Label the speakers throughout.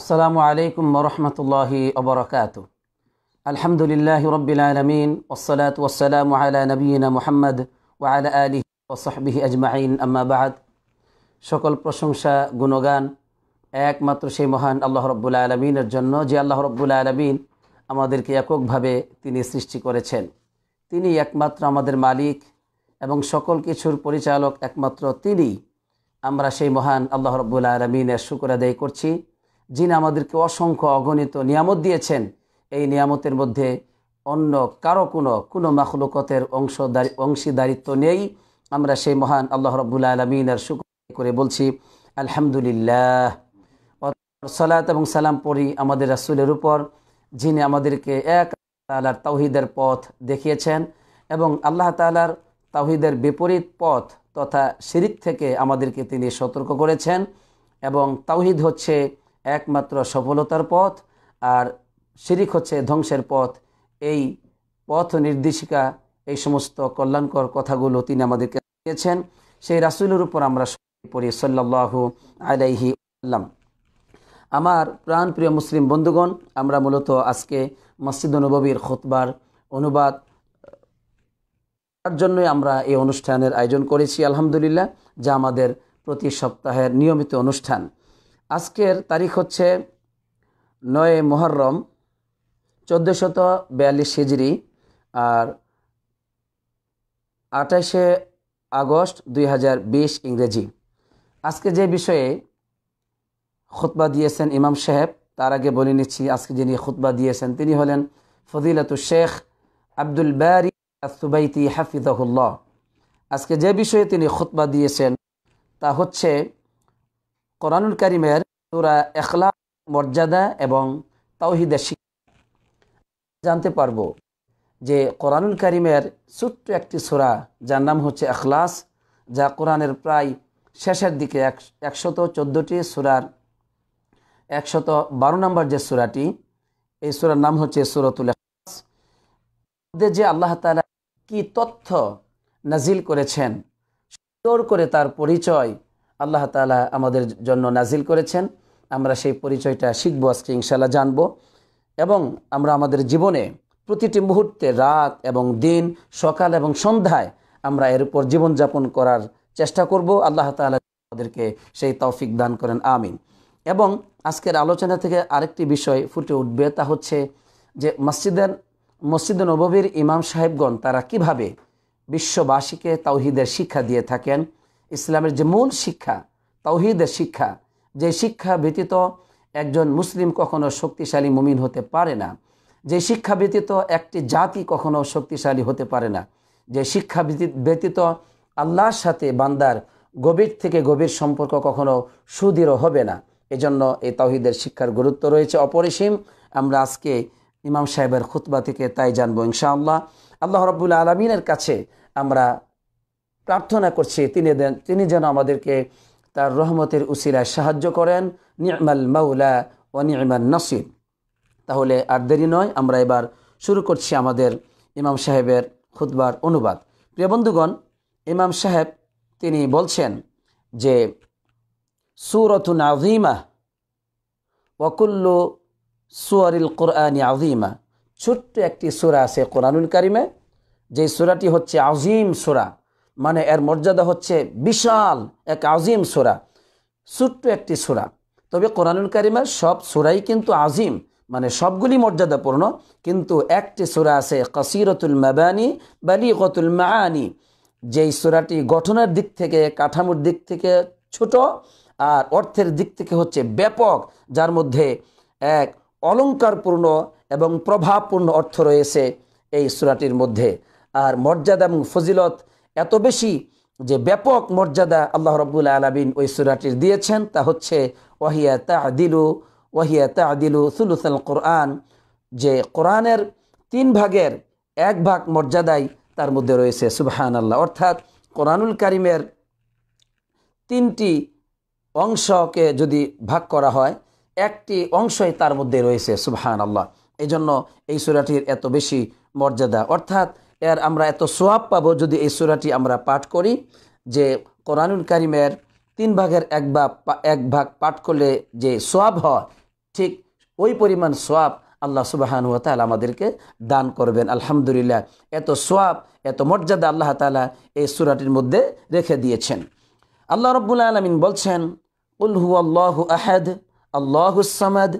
Speaker 1: আসসালামু আলাইকুম মরহমতুল্লাহি অবরকাত আলহামদুলিল্লাহ রবিল আলমিন ওসলাত ওসালাম আলা নবীনা মোহাম্মদ ওয়ালা আলি ওসহবিহি আজমাইন আম্মাবাদ সকল প্রশংসা গুণগান একমাত্র সেই মহান আল্লাহ রব্বুল আলমিনের জন্য যে আল্লাহ রব্বুল আলমিন আমাদেরকে এককভাবে তিনি সৃষ্টি করেছেন তিনি একমাত্র আমাদের মালিক এবং সকল কিছুর পরিচালক একমাত্র তিনি আমরা সেই মহান আল্লাহ রব্বুল আলমিনের শুকুর আদায় করছি যিনি আমাদেরকে অসংখ্য অগণিত নিয়ামত দিয়েছেন এই নিয়ামতের মধ্যে অন্য কারো কোনো কোনো মাখলুকতের অংশদারি অংশীদারিত্ব নেই আমরা সেই মহান আল্লাহ রব্বুল্লা আলমিনার সুখ করে বলছি আলহামদুলিল্লাহ সালাত এবং সালাম পড়ি আমাদের রাসুলের উপর যিনি আমাদেরকে এক তালার তাওহিদের পথ দেখিয়েছেন এবং আল্লাহ তালার তাহিদের বিপরীত পথ তথা শিরিক থেকে আমাদেরকে তিনি সতর্ক করেছেন এবং তাহিদ হচ্ছে একমাত্র সফলতার পথ আর শিরিক হচ্ছে ধ্বংসের পথ এই পথ নির্দেশিকা এই সমস্ত কল্যাণকর কথাগুলো তিনি আমাদেরকে দিয়েছেন সেই রাসুলের উপর আমরা পড়ি সাল্লাহু আলাইহি আল্লাম আমার প্রিয় মুসলিম বন্ধুগণ আমরা মূলত আজকে মসজিদ নবীর খোতবার অনুবাদ তার জন্যই আমরা এই অনুষ্ঠানের আয়োজন করেছি আলহামদুলিল্লাহ যা আমাদের প্রতি সপ্তাহের নিয়মিত অনুষ্ঠান আজকের তারিখ হচ্ছে নয় মোহরম চোদ্দোশত বিয়াল্লিশ হিজড়ি আর আঠাশে আগস্ট দুই ইংরেজি আজকে যে বিষয়ে খুতবা দিয়েছেন ইমাম সাহেব তার আগে বলে নিচ্ছি আজকে যিনি খুতবা দিয়েছেন তিনি হলেন ফজিলাত শেখ আব্দুল বারি সুবাইতি হাফিজাহুল্লাহ আজকে যে বিষয়ে তিনি খুতবা দিয়েছেন তা হচ্ছে কোরআনুল করিমের সুরা এখলা মর্যাদা এবং তাওহিদের শিক্ষা জানতে পারবো যে কোরআনুল করিমের ছোট্ট একটি সুরা যার নাম হচ্ছে এখলাস যা কোরআনের প্রায় শেষের দিকে এক একশত চোদ্দোটি সুরার একশত বারো নম্বর যে সুরাটি এই সুরার নাম হচ্ছে সুরতুল এখলাস মধ্যে যে আল্লাহ তালা কি তথ্য নাজিল করেছেন সুন্দর করে তার পরিচয় আল্লাহ তালা আমাদের জন্য নাজিল করেছেন আমরা সেই পরিচয়টা শিখবো আজকে ইনশাল্লাহ জানবো এবং আমরা আমাদের জীবনে প্রতিটি মুহূর্তে রাত এবং দিন সকাল এবং সন্ধ্যায় আমরা এর উপর জীবনযাপন করার চেষ্টা করব আল্লাহ তালা আমাদেরকে সেই তৌফিক দান করেন আমিন এবং আজকের আলোচনা থেকে আরেকটি বিষয় ফুটে উঠবে তা হচ্ছে যে মসজিদের মসজিদ নবীর ইমাম সাহেবগণ তারা কিভাবে বিশ্ববাসীকে তাওহিদের শিক্ষা দিয়ে থাকেন ইসলামের যে মূল শিক্ষা তৌহিদের শিক্ষা যে শিক্ষা ব্যতীত একজন মুসলিম কখনো শক্তিশালী মুমিন হতে পারে না যে শিক্ষা ব্যতীত একটি জাতি কখনো শক্তিশালী হতে পারে না যে শিক্ষা ব্যতীত আল্লাহর সাথে বান্দার গভীর থেকে গভীর সম্পর্ক কখনো সুদৃঢ় হবে না এজন্য এই তাহিদের শিক্ষার গুরুত্ব রয়েছে অপরিসীম আমরা আজকে ইমাম সাহেবের খুতবা থেকে তাই জানবো ইনশাআল্লাহ আল্লাহ রবুল্লা আলমিনের কাছে আমরা প্রার্থনা করছি তিনি দেন তিনি যেন আমাদেরকে তার রহমতের উসিলায় সাহায্য করেন নিয়মাল মাউলা ও নিয়মাল নসির তাহলে আর দেরি নয় আমরা এবার শুরু করছি আমাদের ইমাম সাহেবের খুতবার অনুবাদ প্রিয় বন্ধুগণ ইমাম সাহেব তিনি বলছেন যে সুরতুন আজিমা ওকুল্লু সুয়ারিল কোরআনী আজিমা ছোট্ট একটি সুরা আছে কোরআনুল কারিমে যে সুরাটি হচ্ছে আজিম সুরা মানে এর মর্যাদা হচ্ছে বিশাল এক আজিম সুরা ছোট্ট একটি সুরা তবে কোরআনুল কারিমের সব সুরাই কিন্তু আজিম মানে সবগুলি মর্যাদাপূর্ণ কিন্তু একটি সুরা আছে কসিরতুল মাবানি গতুল মাআনি যেই সুরাটি গঠনের দিক থেকে কাঠামোর দিক থেকে ছোট আর অর্থের দিক থেকে হচ্ছে ব্যাপক যার মধ্যে এক অলঙ্কারপূর্ণ এবং প্রভাবপূর্ণ অর্থ রয়েছে এই সুরাটির মধ্যে আর মর্যাদা এবং ফজিলত এত বেশি যে ব্যাপক মর্যাদা আল্লাহ রব্বুল আলমিন ওই সুরাটির দিয়েছেন তা হচ্ছে ওয়াহিয়া তাহদিলু ওয়াহিয়া আদিলু সুলুসাল কোরআন যে কোরআনের তিন ভাগের এক ভাগ মর্যাদাই তার মধ্যে রয়েছে সুবহান আল্লাহ অর্থাৎ কোরআনুল কারিমের তিনটি অংশকে যদি ভাগ করা হয় একটি অংশই তার মধ্যে রয়েছে সুবহান আল্লাহ এই জন্য এই সুরাটির এত বেশি মর্যাদা অর্থাৎ এর আমরা এত সোয়াব পাব যদি এই সুরাটি আমরা পাঠ করি যে কোরআনুল কারিমের তিন ভাগের এক ভাগ এক ভাগ পাঠ করলে যে সোয়াব হয় ঠিক ওই পরিমাণ সোয়াব আল্লাহ সুবাহানু তালা আমাদেরকে দান করবেন আলহামদুলিল্লাহ এত সোয়াব এত মর্যাদা আল্লাহ তালা এই সুরাটির মধ্যে রেখে দিয়েছেন আল্লাহ রব্বুল আলমিন বলছেন উলহু আল্লাহ আহেদ আল্লাহুসামাদ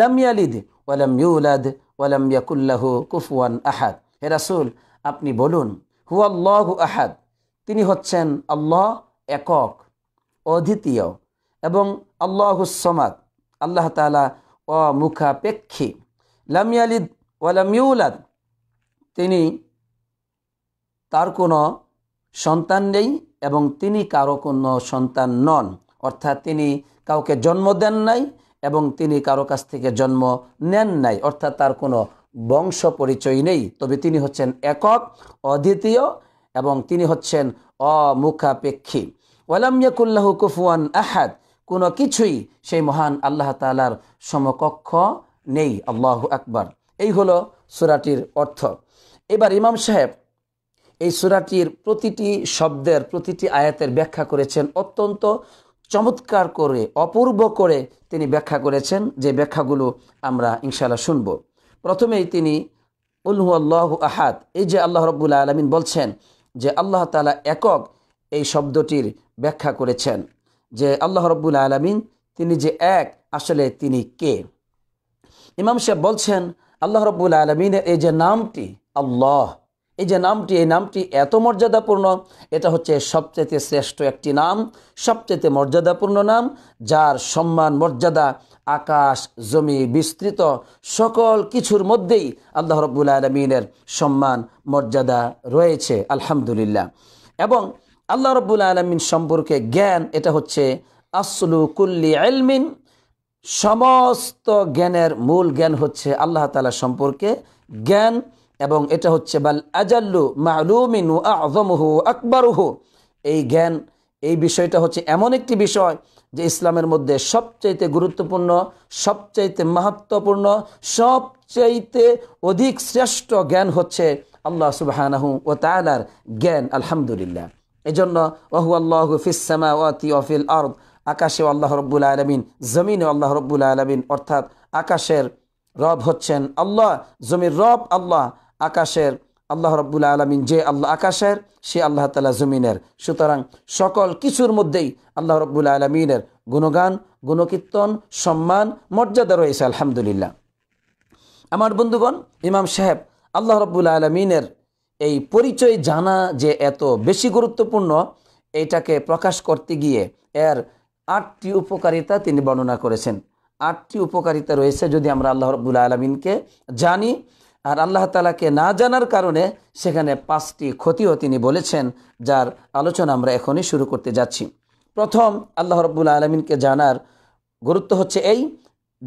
Speaker 1: লাম ইয়ালিদ ওয়ালাম ইউলাদ ওয়ালাম ইয়াকুল্লাহু কুফওয়ান আহাদ হে রাসুল আপনি বলুন হুয়াল্লাহ আহাদ তিনি হচ্ছেন আল্লাহ একক অদ্বিতীয় এবং আল্লাহুসমাদ আল্লাহ তালা অমুখাপেক্ষী লামিয়ালিদ ওয়ালামিউলাদ তিনি তার কোনো সন্তান নেই এবং তিনি কারো কোনো সন্তান নন অর্থাৎ তিনি কাউকে জন্ম দেন নাই এবং তিনি কারো কাছ থেকে জন্ম নেন নাই অর্থাৎ তার কোনো বংশ পরিচয় নেই তবে তিনি হচ্ছেন একক অদ্বিতীয় এবং তিনি হচ্ছেন অমুখাপেক্ষী ওয়ালামিয়াকুল্লাহ কুফুয়ান আহাদ কোনো কিছুই সেই মহান আল্লাহ তালার সমকক্ষ নেই আল্লাহ আকবার এই হলো সুরাটির অর্থ এবার ইমাম সাহেব এই সুরাটির প্রতিটি শব্দের প্রতিটি আয়াতের ব্যাখ্যা করেছেন অত্যন্ত চমৎকার করে অপূর্ব করে তিনি ব্যাখ্যা করেছেন যে ব্যাখ্যাগুলো আমরা ইনশাল্লাহ শুনবো প্রথমেই তিনি উলহু আল্লাহ আহাদ এই যে আল্লাহ রব্বুল আলমিন বলছেন যে আল্লাহ তালা একক এই শব্দটির ব্যাখ্যা করেছেন যে আল্লাহ রব্বুল আলমিন তিনি যে এক আসলে তিনি কে ইমাম সাহেব বলছেন আল্লাহ রব্বুল আলমিনের এই যে নামটি আল্লাহ এই যে নামটি এই নামটি এত মর্যাদাপূর্ণ এটা হচ্ছে সবচেয়ে শ্রেষ্ঠ একটি নাম সবচেয়ে মর্যাদাপূর্ণ নাম যার সম্মান মর্যাদা আকাশ জমি বিস্তৃত সকল কিছুর মধ্যেই আল্লাহ রব্বুল আলমিনের সম্মান মর্যাদা রয়েছে আলহামদুলিল্লাহ এবং আল্লাহ রব্বুল আলমিন সম্পর্কে জ্ঞান এটা হচ্ছে আসলু কুল্লি আলমিন সমস্ত জ্ঞানের মূল জ্ঞান হচ্ছে আল্লাহ তালা সম্পর্কে জ্ঞান এবং এটা হচ্ছে বাল আজাল্লু মাহলুমিন আজমহু আকবরহু এই জ্ঞান এই বিষয়টা হচ্ছে এমন একটি বিষয় যে ইসলামের মধ্যে সবচাইতে গুরুত্বপূর্ণ সবচাইতে মাহাত্মপূর্ণ সবচাইতে অধিক শ্রেষ্ঠ জ্ঞান হচ্ছে আল্লাহ সুবাহানাহু ও তালার জ্ঞান আলহামদুলিল্লাহ এই জন্য ওহু আল্লাহ ফিসামা ওয়াতি অফিল আর্দ আকাশে আল্লাহ রব্বুল আলমিন জমিনে আল্লাহ রব্বুল আলমিন অর্থাৎ আকাশের রব হচ্ছেন আল্লাহ জমির রব আল্লাহ আকাশের আল্লাহ রব্বুল আলমিন যে আল্লাহ আকাশের সে আল্লাহ তালা জমিনের সুতরাং সকল কিছুর মধ্যেই আল্লাহ রব্বুল আলমিনের গুণগান গুণকীর্তন সম্মান মর্যাদা রয়েছে আলহামদুলিল্লাহ আমার বন্ধুগণ ইমাম সাহেব আল্লাহ রব্বুল আলমিনের এই পরিচয় জানা যে এত বেশি গুরুত্বপূর্ণ এটাকে প্রকাশ করতে গিয়ে এর আটটি উপকারিতা তিনি বর্ণনা করেছেন আটটি উপকারিতা রয়েছে যদি আমরা আল্লাহ রব্বুল আলমিনকে জানি আর আল্লাহ তালাকে না জানার কারণে সেখানে পাঁচটি ক্ষতিও তিনি বলেছেন যার আলোচনা আমরা এখনই শুরু করতে যাচ্ছি প্রথম আল্লাহ রব্বুল আলমিনকে জানার গুরুত্ব হচ্ছে এই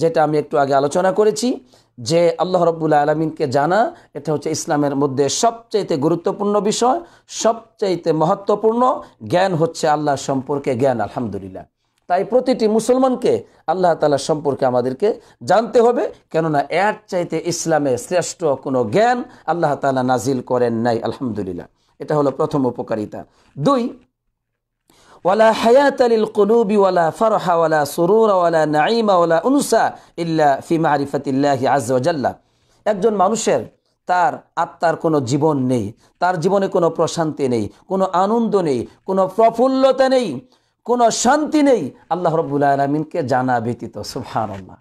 Speaker 1: যেটা আমি একটু আগে আলোচনা করেছি যে আল্লাহ রব্বুল আলমিনকে জানা এটা হচ্ছে ইসলামের মধ্যে সবচাইতে গুরুত্বপূর্ণ বিষয় সবচাইতে মহত্বপূর্ণ জ্ঞান হচ্ছে আল্লাহ সম্পর্কে জ্ঞান আলহামদুলিল্লাহ তাই প্রতিটি মুসলমানকে আল্লাহ তালা সম্পর্কে আমাদেরকে জানতে হবে কেননা এর চাইতে ইসলামে শ্রেষ্ঠ কোনো জ্ঞান আল্লাহ তালা নাজিল করেন নাই আলহামদুলিল্লাহ এটা হলো প্রথম উপকারিতা দুই ওয়ালা হায়াত আলিল কলুবি ওয়ালা ওয়ালা সরুর ওয়ালা নাইমা ওয়ালা উনুসা ইল্লা আজাল্লা একজন মানুষের তার আত্মার কোনো জীবন নেই তার জীবনে কোনো প্রশান্তি নেই কোনো আনন্দ নেই কোনো প্রফুল্লতা নেই কোনো শান্তি নেই আল্লাহ রব্বুল আলমিনকে জানা ব্যতীত সুফহান আল্লাহ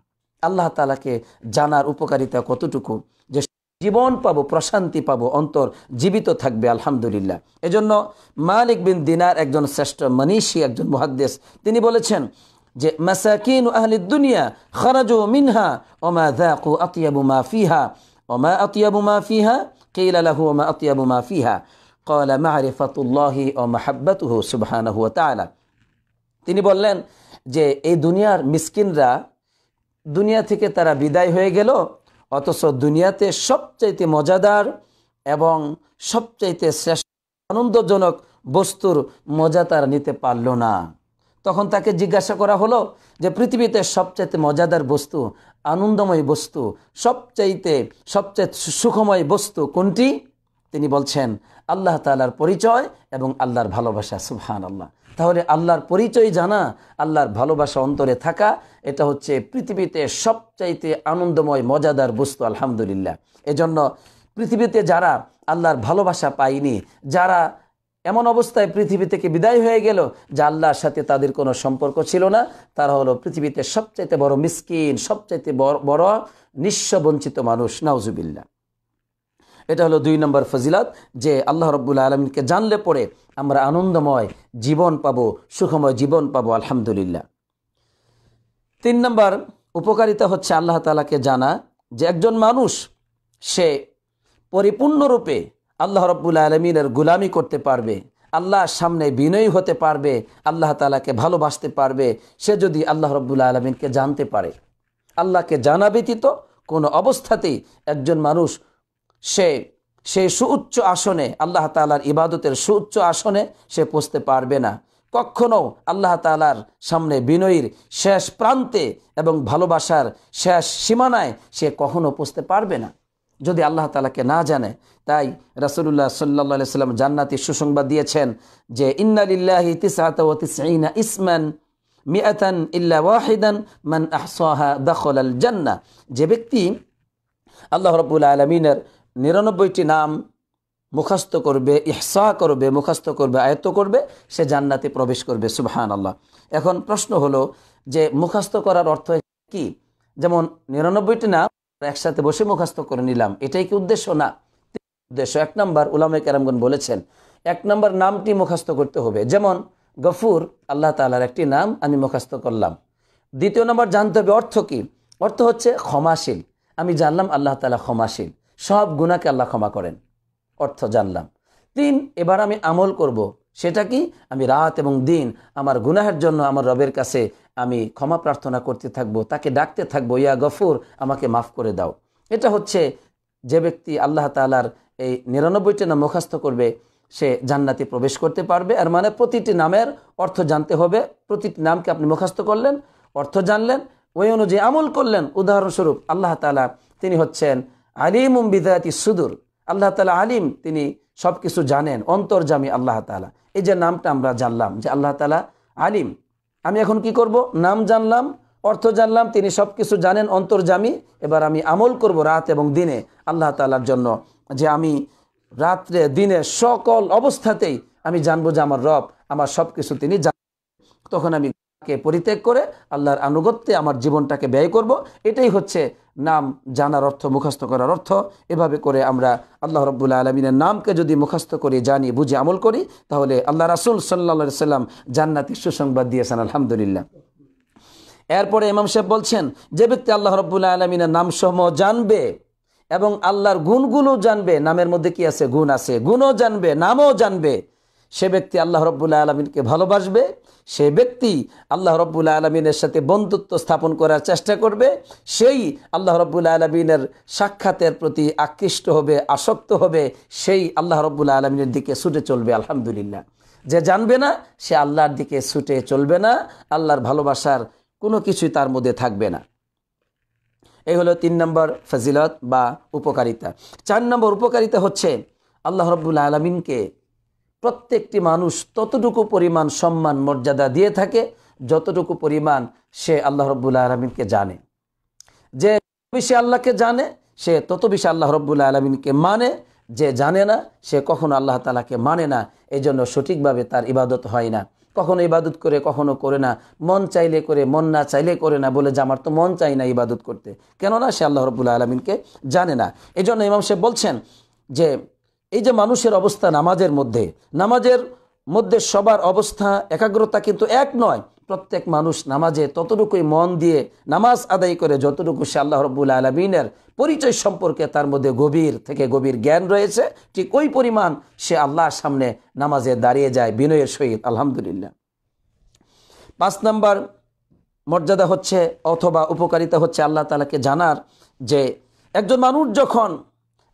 Speaker 1: আল্লাহ তালাকে জানার উপকারিতা কতটুকু যে জীবন পাবো প্রশান্তি পাবো অন্তর জীবিত থাকবে আলহামদুলিল্লাহ এজন্য মালিক বিন দিনার একজন শ্রেষ্ঠ মনীষী একজন মহাদ্দেশ তিনি বলেছেন যে মাসাকিন আহলি দুনিয়া খরাজু মিনহা ওমা দাকু আতিয়াবু মা ফিহা ওমা আতিয়াবু মা ফিহা কেইলা লাহু ওমা আতিয়াবু মা ফিহা কলা মাহরিফাতুল্লাহি ও মাহাব্বাতুহু সুবহানাহু তাআলা তিনি বললেন যে এই দুনিয়ার মিসকিনরা দুনিয়া থেকে তারা বিদায় হয়ে গেল অথচ দুনিয়াতে সবচাইতে মজাদার এবং সবচাইতে শ্রেষ্ঠ আনন্দজনক বস্তুর মজা তারা নিতে পারল না তখন তাকে জিজ্ঞাসা করা হলো যে পৃথিবীতে সবচাইতে মজাদার বস্তু আনন্দময় বস্তু সবচাইতে সবচেয়ে সুখময় বস্তু কোনটি তিনি বলছেন আল্লাহ তালার পরিচয় এবং আল্লাহর ভালোবাসা সুবহান আল্লাহ তাহলে আল্লাহর পরিচয় জানা আল্লাহর ভালোবাসা অন্তরে থাকা এটা হচ্ছে পৃথিবীতে সবচাইতে আনন্দময় মজাদার বস্তু আলহামদুলিল্লাহ এজন্য পৃথিবীতে যারা আল্লাহর ভালোবাসা পায়নি যারা এমন অবস্থায় পৃথিবী থেকে বিদায় হয়ে গেল যে আল্লাহর সাথে তাদের কোনো সম্পর্ক ছিল না তারা হলো পৃথিবীতে সবচাইতে বড় মিসকিন সবচাইতে বড় বড় নিঃস্ববঞ্চিত মানুষ নাউজুবিল্লা এটা হলো দুই নম্বর ফজিলাত যে আল্লাহ রব্বুল আলমিনকে জানলে পড়ে আমরা আনন্দময় জীবন পাবো সুখময় জীবন পাবো আলহামদুলিল্লাহ তিন নম্বর উপকারিতা হচ্ছে আল্লাহ তালাকে জানা যে একজন মানুষ সে পরিপূর্ণরূপে আল্লাহ রব্বুল আলমিনের গুলামি করতে পারবে আল্লাহর সামনে বিনয়ী হতে পারবে আল্লাহ তালাকে ভালোবাসতে পারবে সে যদি আল্লাহ রব্বুল আলমিনকে জানতে পারে আল্লাহকে জানা ব্যতীত কোনো অবস্থাতেই একজন মানুষ সে সেই সুউচ্চ আসনে আল্লাহ তালার ইবাদতের সুউচ্চ আসনে সে পৌঁছতে পারবে না কখনও আল্লাহ তালার সামনে বিনয়ীর শেষ প্রান্তে এবং ভালোবাসার শেষ সীমানায় সে কখনও পৌঁছতে পারবে না যদি আল্লাহ তালাকে না জানে তাই রাসুল্লাহ সাল্লা সাল্লাম জান্নাতি সুসংবাদ দিয়েছেন যে ইন্নালিল্লাহি তিসাহা ইসমান মিয়াতান ইল্লা ওয়াহিদান মান আহসাহা দখল আল জান্না যে ব্যক্তি আল্লাহ রবুল আলমিনের নিরানব্বইটি নাম মুখাস্ত করবে ইহসা করবে মুখাস্ত করবে আয়ত্ত করবে সে জান্নাতে প্রবেশ করবে সুবহান আল্লাহ এখন প্রশ্ন হলো যে মুখাস্ত করার অর্থ কি যেমন নিরানব্বইটি নাম একসাথে বসে মুখাস্ত করে নিলাম এটাই কি উদ্দেশ্য না উদ্দেশ্য এক নম্বর উলামে কেরামগন বলেছেন এক নম্বর নামটি মুখাস্ত করতে হবে যেমন গফুর আল্লাহ তালার একটি নাম আমি মুখাস্ত করলাম দ্বিতীয় নম্বর জানতে হবে অর্থ কি অর্থ হচ্ছে ক্ষমাশীল আমি জানলাম আল্লাহ তালা ক্ষমাশীল সব গুণাকে আল্লাহ ক্ষমা করেন অর্থ জানলাম তিন এবার আমি আমল করব। সেটা কি আমি রাত এবং দিন আমার গুনাহের জন্য আমার রবের কাছে আমি ক্ষমা প্রার্থনা করতে থাকব তাকে ডাকতে থাকবো ইয়া গফুর আমাকে মাফ করে দাও এটা হচ্ছে যে ব্যক্তি আল্লাহ তালার এই নিরানব্বইটি নাম মুখাস্ত করবে সে জান্নাতে প্রবেশ করতে পারবে আর মানে প্রতিটি নামের অর্থ জানতে হবে প্রতিটি নামকে আপনি মুখাস্ত করলেন অর্থ জানলেন ওই অনুযায়ী আমল করলেন উদাহরণস্বরূপ আল্লাহ তালা তিনি হচ্ছেন আলিমুম বিদায়াতি সুদুর আল্লাহ তালা আলিম তিনি সব কিছু জানেন অন্তর্জামী আল্লাহ তালা এই যে নামটা আমরা জানলাম যে আল্লাহ তালা আলিম আমি এখন কি করব নাম জানলাম অর্থ জানলাম তিনি সব কিছু জানেন অন্তর্জামী এবার আমি আমল করব রাত এবং দিনে আল্লাহ তালার জন্য যে আমি রাত্রে দিনে সকল অবস্থাতেই আমি জানবো যে আমার রব আমার সব কিছু তিনি জান তখন আমি কে পরিত্যাগ করে আল্লাহর আনুগত্যে আমার জীবনটাকে ব্যয় করব এটাই হচ্ছে নাম জানার অর্থ মুখস্থ করার অর্থ এভাবে করে আমরা আল্লাহ রব্বুল্লা আলমিনের নামকে যদি মুখস্থ করে জানি বুঝে আমল করি তাহলে আল্লাহ রাসুল সাল্লা সাল্লাম জান্নাতি সুসংবাদ দিয়েছেন আলহামদুলিল্লাহ এরপরে ইমাম সাহেব বলছেন যে ব্যক্তি আল্লাহ রব্বুল্লা আলমিনের নামসহ জানবে এবং আল্লাহর গুণগুলো জানবে নামের মধ্যে কি আছে গুণ আছে গুণও জানবে নামও জানবে সে ব্যক্তি আল্লাহ রব্বুল্লা আলমিনকে ভালোবাসবে সে ব্যক্তি আল্লাহ রব্বুল্লা আলমিনের সাথে বন্ধুত্ব স্থাপন করার চেষ্টা করবে সেই আল্লাহ রব্বুল্লা আলমিনের সাক্ষাতের প্রতি আকৃষ্ট হবে আসক্ত হবে সেই আল্লাহ রব্বুল্লা আলমিনের দিকে ছুটে চলবে আলহামদুলিল্লাহ যে জানবে না সে আল্লাহর দিকে ছুটে চলবে না আল্লাহর ভালোবাসার কোনো কিছুই তার মধ্যে থাকবে না এই হলো তিন নম্বর ফজিলত বা উপকারিতা চার নম্বর উপকারিতা হচ্ছে আল্লাহ রব্বুল্লা আলমিনকে প্রত্যেকটি মানুষ ততটুকু পরিমাণ সম্মান মর্যাদা দিয়ে থাকে যতটুকু পরিমাণ সে আল্লাহ রব্বুল আলমিনকে জানে যে বেশি আল্লাহকে জানে সে তত বেশি আল্লাহ রব্বুল আলমিনকে মানে যে জানে না সে কখনো আল্লাহ তালাকে মানে না এজন্য সঠিকভাবে তার ইবাদত হয় না কখনো ইবাদত করে কখনো করে না মন চাইলে করে মন না চাইলে করে না বলে যে আমার তো মন চাই না ইবাদত করতে কেননা সে আল্লাহ রবুল্লা আলমিনকে জানে না এজন্য ইমাম সে বলছেন যে এই যে মানুষের অবস্থা নামাজের মধ্যে নামাজের মধ্যে সবার অবস্থা একাগ্রতা কিন্তু এক নয় প্রত্যেক মানুষ নামাজে ততটুকুই মন দিয়ে নামাজ আদায় করে যতটুকু সে আল্লাহ রব্বুল আলমিনের পরিচয় সম্পর্কে তার মধ্যে গভীর থেকে গভীর জ্ঞান রয়েছে ঠিক ওই পরিমাণ সে আল্লাহর সামনে নামাজে দাঁড়িয়ে যায় বিনয়ের সহিত আলহামদুলিল্লাহ পাঁচ নাম্বার মর্যাদা হচ্ছে অথবা উপকারিতা হচ্ছে আল্লাহ তালাকে জানার যে একজন মানুষ যখন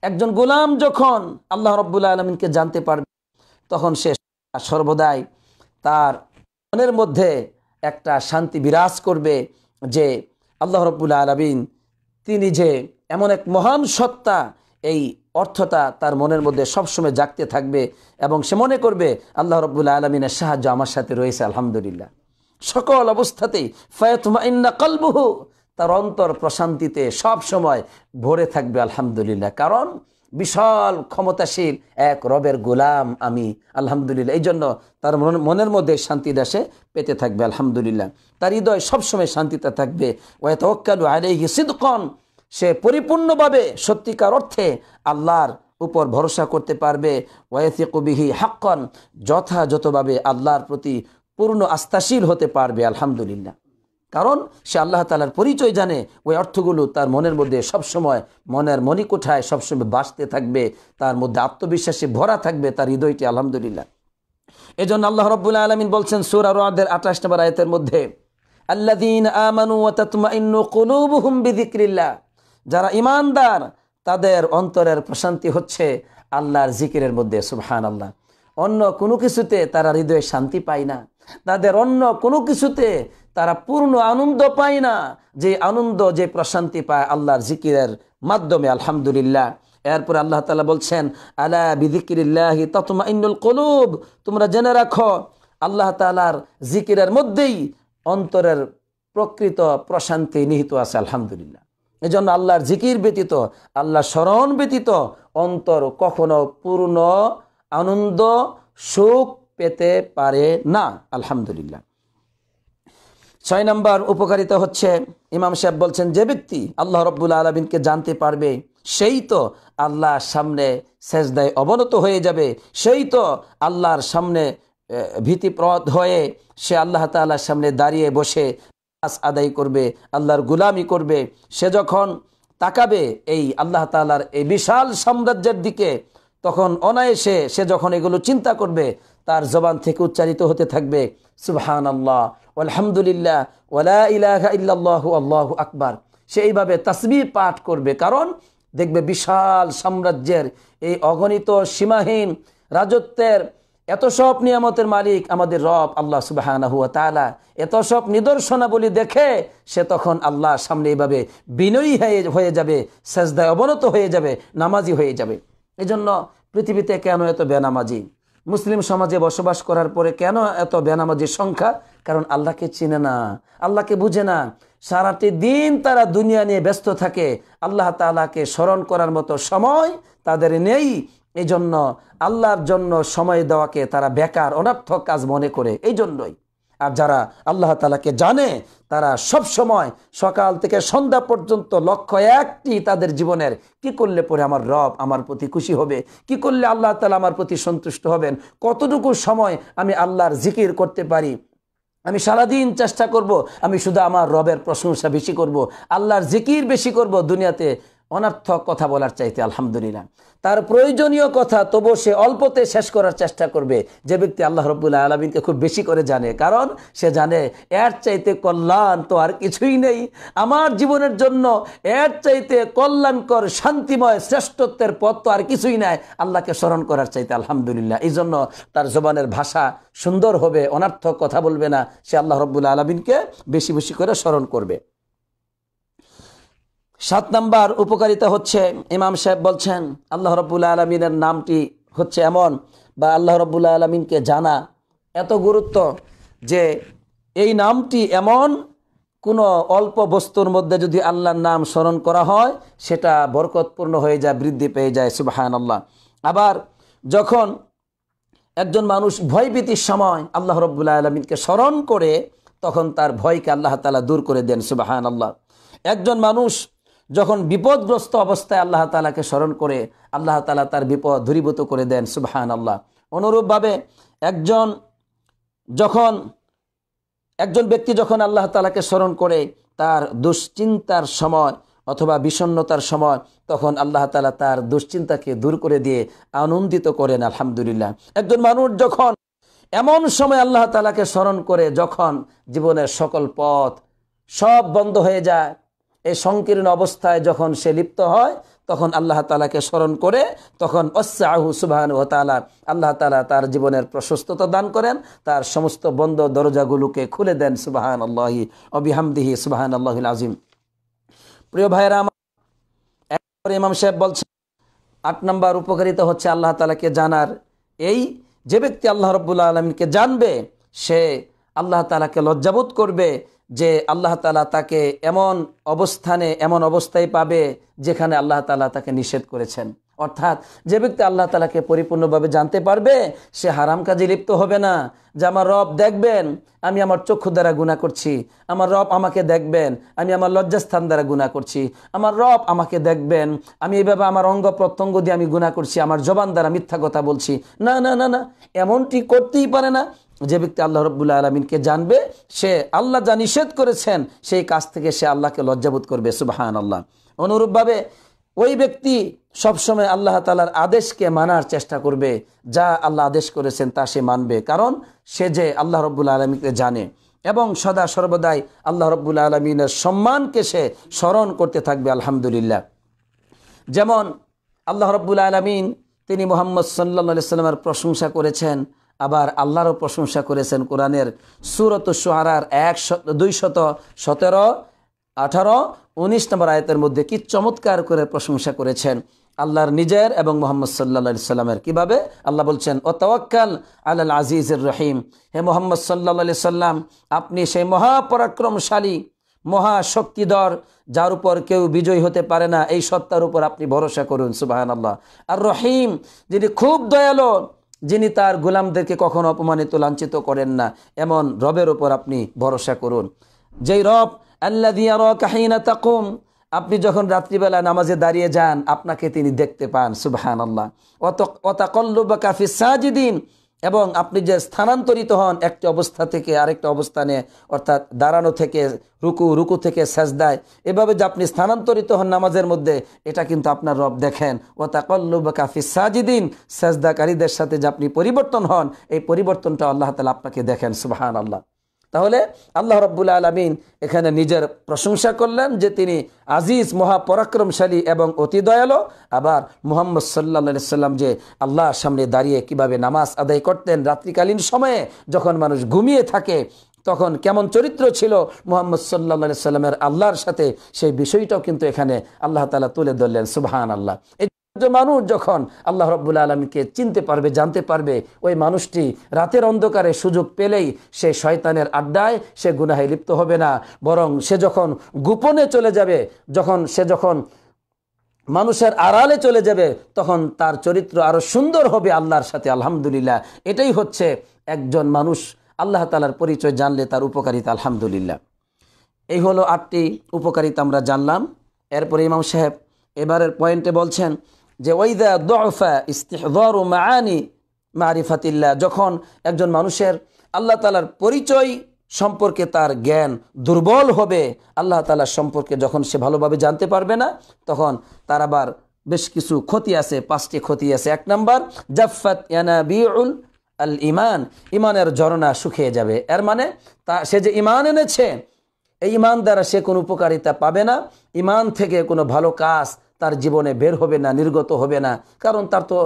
Speaker 1: একজন গোলাম যখন আল্লাহ রব্বুল্লা আলমিনকে জানতে পারবে তখন সে সর্বদাই তার মনের মধ্যে একটা শান্তি বিরাজ করবে যে আল্লাহ রব্বুল্লা আলমিন তিনি যে এমন এক মহান সত্তা এই অর্থটা তার মনের মধ্যে সবসময় জাগতে থাকবে এবং সে মনে করবে আল্লাহ রব্বুল্লা আলমিনের সাহায্য আমার সাথে রয়েছে আলহামদুলিল্লাহ সকল অবস্থাতেই ফায়তমা ইন্না কলবহু তার অন্তর প্রশান্তিতে সব সময় ভরে থাকবে আলহামদুলিল্লাহ কারণ বিশাল ক্ষমতাশীল এক রবের গোলাম আমি আলহামদুলিল্লাহ এই জন্য তার মনের মধ্যে শান্তি দাসে পেতে থাকবে আলহামদুলিল্লাহ তার হৃদয় সবসময় শান্তিতে থাকবে ওয়াতকালু আলাইহি সিদকন সে পরিপূর্ণভাবে সত্যিকার অর্থে আল্লাহর উপর ভরসা করতে পারবে ওয়াইসি কবিহি হাক্কন যথাযথভাবে আল্লাহর প্রতি পূর্ণ আস্থাশীল হতে পারবে আলহামদুলিল্লাহ কারণ সে আল্লাহ তালার পরিচয় জানে ওই অর্থগুলো তার মনের মধ্যে সবসময় মনের মণিকোঠায় সবসময় বাঁচতে থাকবে তার মধ্যে আত্মবিশ্বাসে ভরা থাকবে তার হৃদয়টি আলহামদুলিল্লাহ এই জন্য আল্লাহ রব্বুল্লাহ আলমিন বলছেন সুর আর আদের আঠাশ নম্বর আয়তের মধ্যে আল্লাদিন আমানু যারা ইমানদার তাদের অন্তরের প্রশান্তি হচ্ছে আল্লাহর জিকিরের মধ্যে সুবহান আল্লাহ অন্য কোনো কিছুতে তারা হৃদয়ে শান্তি পায় না তাদের অন্য কোনো কিছুতে তারা পূর্ণ আনন্দ পায় না যে আনন্দ যে প্রশান্তি পায় আল্লাহর জিকিরের মাধ্যমে আলহামদুলিল্লাহ এরপর আল্লাহ তালা বলছেন আলা বিদিকিল্লাহি ততমা ইন্নুল কলুব তোমরা জেনে রাখো আল্লাহ তালার জিকিরের মধ্যেই অন্তরের প্রকৃত প্রশান্তি নিহিত আছে আলহামদুলিল্লাহ এই জন্য আল্লাহর জিকির ব্যতীত আল্লাহ স্মরণ ব্যতীত অন্তর কখনো পূর্ণ আনন্দ সুখ পেতে পারে না আলহামদুলিল্লাহ ছয় নম্বর উপকারিতা হচ্ছে ইমাম সাহেব বলছেন যে ব্যক্তি আল্লাহ রব্বুল আলমিনকে জানতে পারবে সেই তো আল্লাহর সামনে সেজদায় অবনত হয়ে যাবে সেই তো আল্লাহর সামনে ভীতিপ্রদ হয়ে সে আল্লাহ তাল্লাহার সামনে দাঁড়িয়ে বসে আস আদায় করবে আল্লাহর গুলামি করবে সে যখন তাকাবে এই আল্লাহ তাল্লাহার এই বিশাল সাম্রাজ্যের দিকে তখন অনায়াসে সে যখন এগুলো চিন্তা করবে তার জবান থেকে উচ্চারিত হতে থাকবে সুবহান আল্লাহ আলহামদুলিল্লাহ ওলা ইলাহা ইল্লাহ আল্লাহ আকবার সে এইভাবে তসবি পাঠ করবে কারণ দেখবে বিশাল সাম্রাজ্যের এই অগণিত সীমাহীন রাজত্বের এত সব নিয়ামতের মালিক আমাদের রব আল্লাহ সুবাহ এত সব নিদর্শনাবলী দেখে সে তখন আল্লাহ সামনে এইভাবে বিনয়ী হয়ে যাবে সেজদায় অবনত হয়ে যাবে নামাজি হয়ে যাবে এজন্য পৃথিবীতে কেন এত বেনামাজি মুসলিম সমাজে বসবাস করার পরে কেন এত বেনামাজির সংখ্যা কারণ আল্লাহকে চিনে না আল্লাহকে বুঝে না সারাটি দিন তারা দুনিয়া নিয়ে ব্যস্ত থাকে আল্লাহ তালাকে স্মরণ করার মতো সময় তাদের নেই এই জন্য আল্লাহর জন্য সময় দেওয়াকে তারা বেকার অনার্থক কাজ মনে করে এই জন্যই আর যারা আল্লাহ তালাকে জানে তারা সব সময় সকাল থেকে সন্ধ্যা পর্যন্ত লক্ষ্য একটি তাদের জীবনের কি করলে পরে আমার রব আমার প্রতি খুশি হবে কি করলে আল্লাহ তালা আমার প্রতি সন্তুষ্ট হবেন কতটুকু সময় আমি আল্লাহর জিকির করতে পারি আমি সারাদিন চেষ্টা করব আমি শুধু আমার রবের প্রশংসা বেশি করব আল্লাহর জিকির বেশি করব দুনিয়াতে অনার্থক কথা বলার চাইতে আলহামদুলিল্লাহ তার প্রয়োজনীয় কথা তবু সে অল্পতে শেষ করার চেষ্টা করবে যে ব্যক্তি আল্লাহ রবুল্লাহ আলমিনকে খুব বেশি করে জানে কারণ সে জানে এর চাইতে কল্যাণ তো আর কিছুই নেই আমার জীবনের জন্য এর চাইতে কল্যাণকর শান্তিময় শ্রেষ্ঠত্বের পথ তো আর কিছুই নাই আল্লাহকে স্মরণ করার চাইতে আলহামদুলিল্লাহ এই জন্য তার জবানের ভাষা সুন্দর হবে অনার্থক কথা বলবে না সে আল্লাহ রব্বুল্লাহ আলমিনকে বেশি বেশি করে স্মরণ করবে সাত নাম্বার উপকারিতা হচ্ছে ইমাম সাহেব বলছেন আল্লাহ রব্বুল্লা আলমিনের নামটি হচ্ছে এমন বা আল্লাহ রব্বুল্লা আলমিনকে জানা এত গুরুত্ব যে এই নামটি এমন কোনো অল্প বস্তুর মধ্যে যদি আল্লাহর নাম স্মরণ করা হয় সেটা বরকতপূর্ণ হয়ে যায় বৃদ্ধি পেয়ে যায় সুবাহান আল্লাহ আবার যখন একজন মানুষ ভয়ভীতির সময় আল্লাহ রব্বুল্লা আলমিনকে স্মরণ করে তখন তার ভয়কে আল্লাহ তালা দূর করে দেন সুবাহান আল্লাহ একজন মানুষ যখন বিপদগ্রস্ত অবস্থায় আল্লাহ তালাকে স্মরণ করে আল্লাহ তালা তার বিপদ দূরীভূত করে দেন সুবাহান আল্লাহ অনুরূপভাবে একজন যখন একজন ব্যক্তি যখন আল্লাহ তালাকে স্মরণ করে তার দুশ্চিন্তার সময় অথবা বিষণ্নতার সময় তখন আল্লাহ তালা তার দুশ্চিন্তাকে দূর করে দিয়ে আনন্দিত করেন আলহামদুলিল্লাহ একজন মানুষ যখন এমন সময় আল্লাহ তালাকে স্মরণ করে যখন জীবনের সকল পথ সব বন্ধ হয়ে যায় এই সংকীর্ণ অবস্থায় যখন সে লিপ্ত হয় তখন আল্লাহ তালাকে স্মরণ করে তখন অস্যাহু সুবাহান ও তালা আল্লাহ তালা তার জীবনের প্রশস্ততা দান করেন তার সমস্ত বন্ধ দরজাগুলোকে খুলে দেন সুবাহান আল্লাহ অবিহামদিহি সুবাহান আল্লাহ আজিম প্রিয় ভাইয়েরা আমার ইমাম সাহেব বলছেন আট নম্বর উপকারিতা হচ্ছে আল্লাহ তালাকে জানার এই যে ব্যক্তি আল্লাহ রব্বুল্লা আলমকে জানবে সে আল্লাহ তালাকে লজ্জাবোধ করবে যে আল্লাহ তালা তাকে এমন অবস্থানে এমন অবস্থায় পাবে যেখানে আল্লাহ তালা তাকে নিষেধ করেছেন অর্থাৎ যে ব্যক্তি আল্লাহ তালাকে পরিপূর্ণভাবে জানতে পারবে সে হারাম কাজে লিপ্ত হবে না যে আমার রব দেখবেন আমি আমার চক্ষু দ্বারা গুণা করছি আমার রব আমাকে দেখবেন আমি আমার লজ্জাস্থান দ্বারা গুণা করছি আমার রব আমাকে দেখবেন আমি এভাবে আমার অঙ্গ প্রত্যঙ্গ দিয়ে আমি গুণা করছি আমার জবান দ্বারা মিথ্যা কথা বলছি না না না না এমনটি করতেই পারে না যে ব্যক্তি আল্লাহ রব্বুল্লা আলমিনকে জানবে সে আল্লাহ যা নিষেধ করেছেন সেই কাজ থেকে সে আল্লাহকে লজ্জাবোধ করবে সুবাহান আল্লাহ অনুরূপভাবে ওই ব্যক্তি সবসময় আল্লাহ তালার আদেশকে মানার চেষ্টা করবে যা আল্লাহ আদেশ করেছেন তা সে মানবে কারণ সে যে আল্লাহ রব্বুল আলমীকে জানে এবং সদা সর্বদাই আল্লাহ রব্বুল আলমিনের সম্মানকে সে স্মরণ করতে থাকবে আলহামদুলিল্লাহ যেমন আল্লাহ রব্বুল আলমিন তিনি মোহাম্মদ সাল্লা সাল্লামের প্রশংসা করেছেন আবার আল্লাহরও প্রশংসা করেছেন কোরআনের সুরত সোহারার একশত দুইশত সতেরো আঠারো উনিশ নম্বর আয়তের মধ্যে কি চমৎকার করে প্রশংসা করেছেন আল্লাহর নিজের এবং মোহাম্মদ সাল্লা সাল্লামের কিভাবে আল্লাহ বলছেন ও তওয়াক্কাল আল্লাহ আজিজুর রহিম হে মোহাম্মদ সাল্লা সাল্লাম আপনি সেই মহাপরাক্রমশালী মহাশক্তিধর যার উপর কেউ বিজয়ী হতে পারে না এই সত্তার উপর আপনি ভরসা করুন সুবাহান আল্লাহ আর রহিম যিনি খুব দয়ালু যিনি তার গোলামদেরকে কখনো অপমানিত লাঞ্ছিত করেন না এমন রবের ওপর আপনি ভরসা করুন যেই রব আল্লা দিয়া র কাহিনা তাকুম আপনি যখন রাত্রিবেলা নামাজে দাঁড়িয়ে যান আপনাকে তিনি দেখতে পান সুবাহান আল্লাহ অত অতাকল্লু বা কাফি সাজিদিন এবং আপনি যে স্থানান্তরিত হন একটি অবস্থা থেকে আরেকটা অবস্থানে অর্থাৎ দাঁড়ানো থেকে রুকু রুকু থেকে দেয় এভাবে যে আপনি স্থানান্তরিত হন নামাজের মধ্যে এটা কিন্তু আপনার রব দেখেন ও তাকল্লু বা কাফি সাজিদিন সেজদাকারীদের সাথে যে আপনি পরিবর্তন হন এই পরিবর্তনটা আল্লাহ তালা আপনাকে দেখেন সুবাহান আল্লাহ তাহলে আল্লাহ রব্বুল আলমিন এখানে নিজের প্রশংসা করলেন যে তিনি আজিজ মহাপরাক্রমশালী এবং অতি দয়ালো আবার মোহাম্মদ সাল্লা সাল্লাম যে আল্লাহর সামনে দাঁড়িয়ে কিভাবে নামাজ আদায় করতেন রাত্রিকালীন সময়ে যখন মানুষ ঘুমিয়ে থাকে তখন কেমন চরিত্র ছিল মোহাম্মদ সাল্লা সাল্লামের আল্লাহর সাথে সেই বিষয়টাও কিন্তু এখানে আল্লাহ তালা তুলে ধরলেন সুবাহান আল্লাহ মানুষ যখন আল্লাহ রব্বুল আলমকে চিনতে পারবে জানতে পারবে ওই মানুষটি রাতের অন্ধকারে সুযোগ পেলেই সে শয়তানের আড্ডায় সে গুনাহে লিপ্ত হবে না বরং সে যখন গোপনে চলে যাবে যখন সে যখন মানুষের আড়ালে চলে যাবে তখন তার চরিত্র আরও সুন্দর হবে আল্লাহর সাথে আলহামদুলিল্লাহ এটাই হচ্ছে একজন মানুষ আল্লাহ তালার পরিচয় জানলে তার উপকারিতা আলহামদুলিল্লাহ এই হলো আটটি উপকারিতা আমরা জানলাম এরপরে ইমাম সাহেব এবারের পয়েন্টে বলছেন যে ওয়াইদা দফা ইস্তিহর মাআনি মারিফাতিল্লা যখন একজন মানুষের আল্লাহ তালার পরিচয় সম্পর্কে তার জ্ঞান দুর্বল হবে আল্লাহ তালার সম্পর্কে যখন সে ভালোভাবে জানতে পারবে না তখন তার আবার বেশ কিছু ক্ষতি আছে পাঁচটি ক্ষতি আছে এক নম্বর জাফাত ইয়ানাবিউল আল ইমান ইমানের ঝরনা শুকিয়ে যাবে এর মানে তা সে যে ইমান এনেছে এই ইমান দ্বারা সে কোনো উপকারিতা পাবে না ইমান থেকে কোনো ভালো কাজ তার জীবনে বের হবে না নির্গত হবে না কারণ তার তো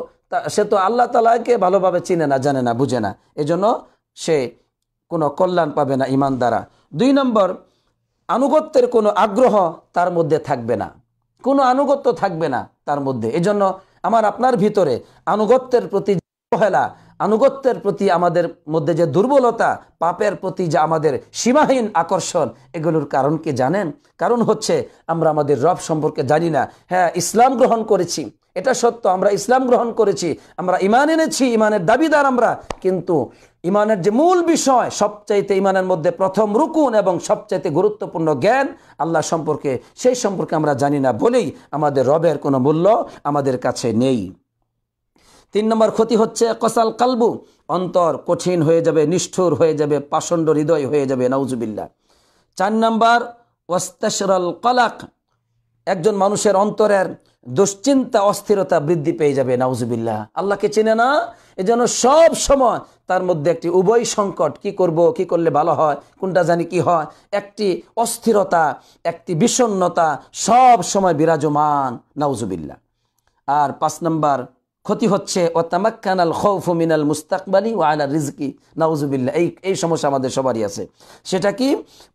Speaker 1: সে তো আল্লাহ তালাকে ভালোভাবে চিনে না জানে না বুঝে না এজন্য সে কোনো কল্যাণ পাবে না ইমান দ্বারা দুই নম্বর আনুগত্যের কোনো আগ্রহ তার মধ্যে থাকবে না কোনো আনুগত্য থাকবে না তার মধ্যে এজন্য আমার আপনার ভিতরে আনুগত্যের প্রতি অবহেলা আনুগত্যের প্রতি আমাদের মধ্যে যে দুর্বলতা পাপের প্রতি যে আমাদের সীমাহীন আকর্ষণ এগুলোর কারণ কি জানেন কারণ হচ্ছে আমরা আমাদের রব সম্পর্কে জানি না হ্যাঁ ইসলাম গ্রহণ করেছি এটা সত্য আমরা ইসলাম গ্রহণ করেছি আমরা ইমান এনেছি ইমানের দাবিদার আমরা কিন্তু ইমানের যে মূল বিষয় সবচাইতে ইমানের মধ্যে প্রথম রুকুন এবং সবচাইতে গুরুত্বপূর্ণ জ্ঞান আল্লাহ সম্পর্কে সেই সম্পর্কে আমরা জানি না বলেই আমাদের রবের কোনো মূল্য আমাদের কাছে নেই তিন নম্বর ক্ষতি হচ্ছে কসাল কালবু অন্তর কঠিন হয়ে যাবে নিষ্ঠুর হয়ে যাবে পাষণ্ড হৃদয় হয়ে যাবে নাউজুবিল্লা চার নম্বর ওয়াস্তাসরাল কলাক একজন মানুষের অন্তরের দুশ্চিন্তা অস্থিরতা বৃদ্ধি পেয়ে যাবে নাউজুবিল্লা আল্লাহকে চিনে না জন্য সব সময় তার মধ্যে একটি উভয় সংকট কি করব কি করলে ভালো হয় কোনটা জানি কি হয় একটি অস্থিরতা একটি বিষণ্নতা সব সময় বিরাজমান নাউজুবিল্লা আর পাঁচ নম্বর ক্ষতি হচ্ছে ও তামাক্কানাল খৌফ মিনাল মুস্তাকবালি ও আলা রিজকি নাউজুবিল্লা এই এই সমস্যা আমাদের সবারই আছে সেটা কি